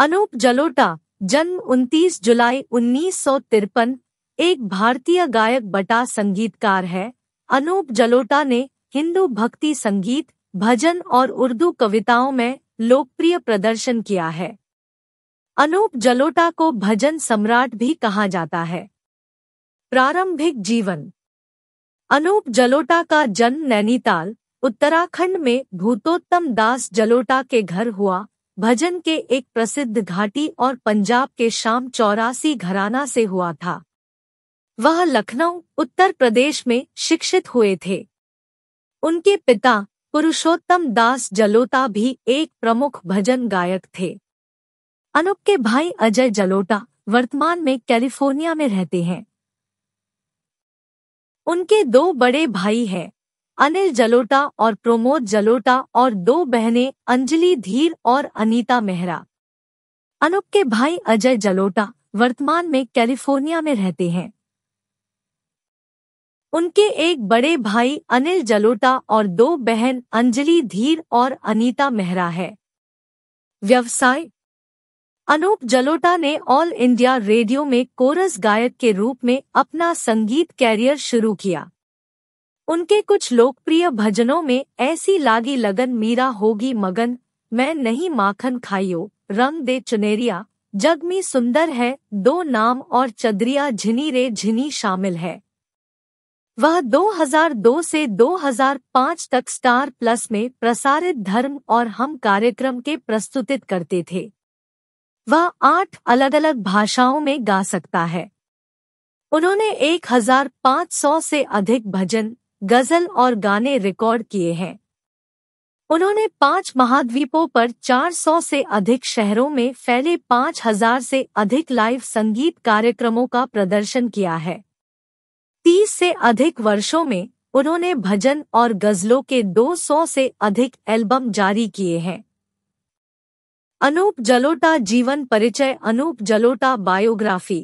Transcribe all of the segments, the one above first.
अनूप जलोटा जन्म 29 जुलाई उन्नीस एक भारतीय गायक बटा संगीतकार है अनूप जलोटा ने हिंदू भक्ति संगीत भजन और उर्दू कविताओं में लोकप्रिय प्रदर्शन किया है अनूप जलोटा को भजन सम्राट भी कहा जाता है प्रारंभिक जीवन अनूप जलोटा का जन्म नैनीताल उत्तराखंड में भूतोत्तम दास जलोटा के घर हुआ भजन के एक प्रसिद्ध घाटी और पंजाब के शाम चौरासी घराना से हुआ था वह लखनऊ उत्तर प्रदेश में शिक्षित हुए थे उनके पिता पुरुषोत्तम दास जलोटा भी एक प्रमुख भजन गायक थे अनुप के भाई अजय जलोटा वर्तमान में कैलिफोर्निया में रहते हैं उनके दो बड़े भाई हैं अनिल जलोटा और प्रमोद जलोटा और दो बहनें अंजलि धीर और अनीता मेहरा अनुप के भाई अजय जलोटा वर्तमान में कैलिफोर्निया में रहते हैं उनके एक बड़े भाई अनिल जलोटा और दो बहन अंजलि धीर और अनीता मेहरा है व्यवसाय अनूप जलोटा ने ऑल इंडिया रेडियो में कोरस गायक के रूप में अपना संगीत कैरियर शुरू किया उनके कुछ लोकप्रिय भजनों में ऐसी लागी लगन मीरा होगी मगन मैं नहीं माखन खाइयो रंग दे चुनेरिया जग सुंदर है दो नाम और चदरिया झिनी रे झिनी शामिल है वह 2002 से 2005 तक स्टार प्लस में प्रसारित धर्म और हम कार्यक्रम के प्रस्तुतित करते थे वह आठ अलग अलग भाषाओं में गा सकता है उन्होंने 1500 से अधिक भजन गजल और गाने रिकॉर्ड किए हैं उन्होंने पांच महाद्वीपों पर 400 से अधिक शहरों में फैले 5000 से अधिक लाइव संगीत कार्यक्रमों का प्रदर्शन किया है 30 से अधिक वर्षों में उन्होंने भजन और गजलों के 200 से अधिक एल्बम जारी किए हैं अनूप जलोटा जीवन परिचय अनूप जलोटा बायोग्राफी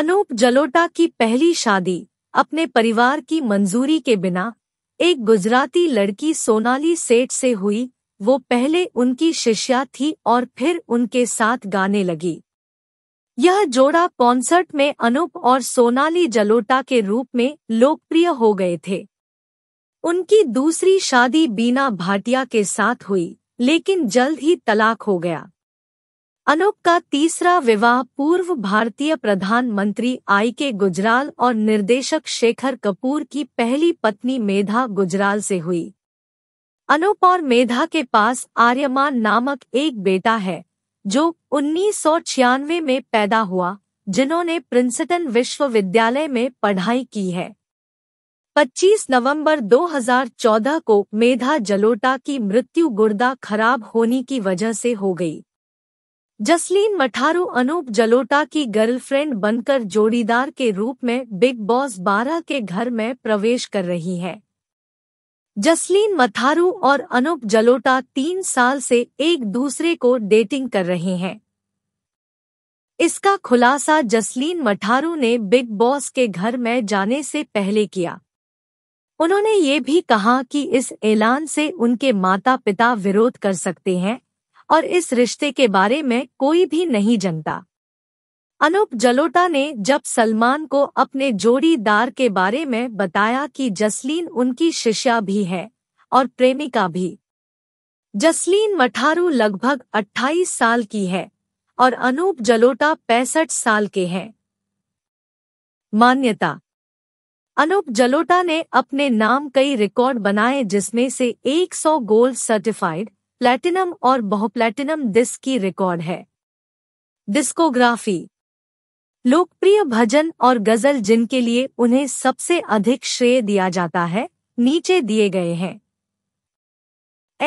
अनूप जलोटा की पहली शादी अपने परिवार की मंजूरी के बिना एक गुजराती लड़की सोनाली सेठ से हुई वो पहले उनकी शिष्या थी और फिर उनके साथ गाने लगी यह जोड़ा कॉन्सर्ट में अनूप और सोनाली जलोटा के रूप में लोकप्रिय हो गए थे उनकी दूसरी शादी बीना भाटिया के साथ हुई लेकिन जल्द ही तलाक हो गया अनूप का तीसरा विवाह पूर्व भारतीय प्रधानमंत्री आई के गुजराल और निर्देशक शेखर कपूर की पहली पत्नी मेधा गुजराल से हुई अनूप और मेधा के पास आर्यमान नामक एक बेटा है जो उन्नीस में पैदा हुआ जिन्होंने प्रिंसटन विश्वविद्यालय में पढ़ाई की है 25 नवंबर 2014 को मेधा जलोटा की मृत्यु गुर्दा खराब होने की वजह से हो गई जसलीन मठारू अनूप जलोटा की गर्लफ्रेंड बनकर जोड़ीदार के रूप में बिग बॉस 12 के घर में प्रवेश कर रही है जसलीन मथारू और अनूप जलोटा तीन साल से एक दूसरे को डेटिंग कर रहे हैं इसका खुलासा जसलीन मठारू ने बिग बॉस के घर में जाने से पहले किया उन्होंने ये भी कहा कि इस ऐलान से उनके माता पिता विरोध कर सकते हैं और इस रिश्ते के बारे में कोई भी नहीं जानता अनूप जलोटा ने जब सलमान को अपने जोड़ीदार के बारे में बताया कि जसलीन उनकी शिष्या भी है और प्रेमिका भी जसलीन मठारू लगभग 28 साल की है और अनूप जलोटा पैंसठ साल के हैं मान्यता अनूप जलोटा ने अपने नाम कई रिकॉर्ड बनाए जिसमें से 100 गोल्ड सर्टिफाइड प्लैटिनम और बहुप्लैटिनम डिस्क की रिकॉर्ड है डिस्कोग्राफी लोकप्रिय भजन और गजल जिनके लिए उन्हें सबसे अधिक श्रेय दिया जाता है नीचे दिए गए हैं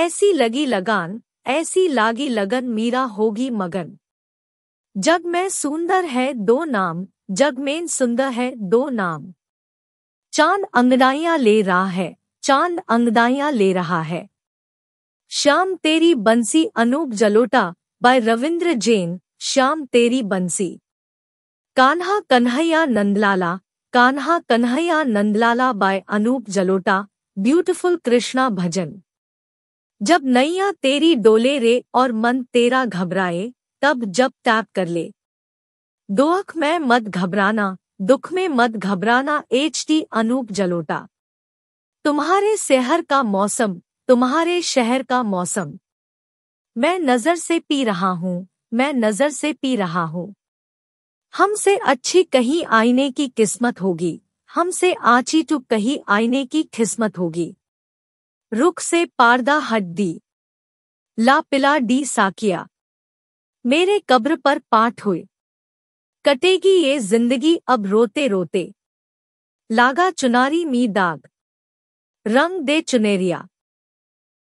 ऐसी लगी लगान ऐसी लागी लगन मीरा होगी मगन जग में सुंदर है दो नाम जग में सुंदर है दो नाम चांद अंगदाइयां ले रहा है चांद अंगदाइयां ले रहा है श्याम तेरी बंसी अनूप जलोटा बाय रविंद्र जैन श्याम तेरी बंसी कान्हा कन्हैया नंदलाला कान्हा कन्हैया नंदलाला बाय अनूप जलोटा ब्यूटिफुल कृष्णा भजन जब नैया तेरी डोले रे और मन तेरा घबराए तब जब टैप कर ले दोख में मत घबराना दुख में मत घबराना एच टी अनूप जलोटा तुम्हारे शहर का मौसम तुम्हारे शहर का मौसम मैं नजर से पी रहा हूँ मैं नजर से पी रहा हूँ हमसे अच्छी कहीं आईने की किस्मत होगी हमसे आची टू कहीं आईने की किस्मत होगी रुख से पारदा हट दी ला पिला डी साकिया मेरे कब्र पर पाठ हुए कटेगी ये जिंदगी अब रोते रोते लागा चुनारी मी दाग रंग दे चुनेरिया